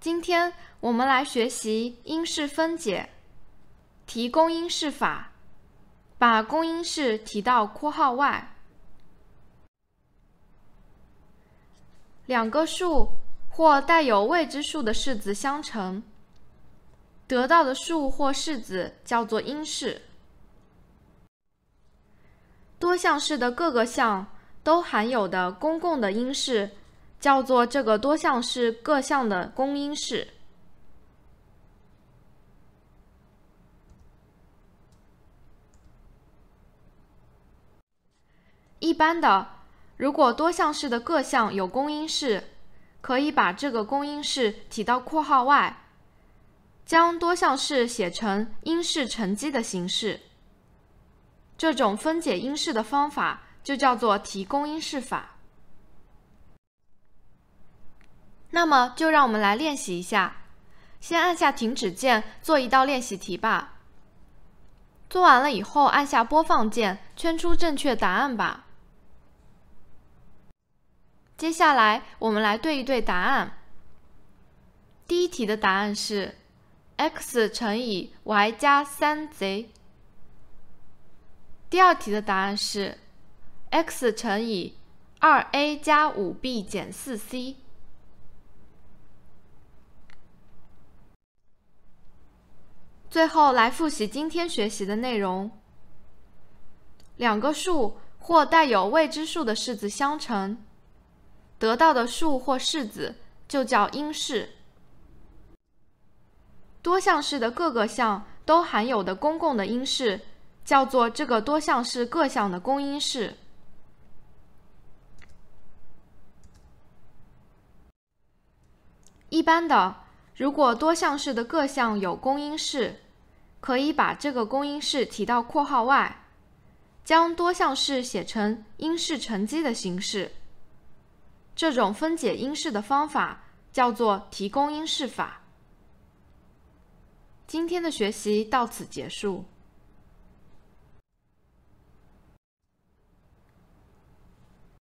今天我们来学习因式分解，提公因式法，把公因式提到括号外。两个数或带有未知数的式子相乘，得到的数或式子叫做因式。多项式的各个项都含有的公共的因式。叫做这个多项式各项的公因式。一般的，如果多项式的各项有公因式，可以把这个公因式提到括号外，将多项式写成因式乘积的形式。这种分解因式的方法就叫做提公因式法。那么，就让我们来练习一下。先按下停止键，做一道练习题吧。做完了以后，按下播放键，圈出正确答案吧。接下来，我们来对一对答案。第一题的答案是 x 乘以 y 加三 z。第二题的答案是 x 乘以二 a 加五 b 减四 c。最后来复习今天学习的内容。两个数或带有未知数的式子相乘，得到的数或式子就叫因式。多项式的各个项都含有的公共的因式，叫做这个多项式各项的公因式。一般的，如果多项式的各项有公因式，可以把这个公因式提到括号外，将多项式写成因式乘积的形式。这种分解因式的方法叫做提公因式法。今天的学习到此结束。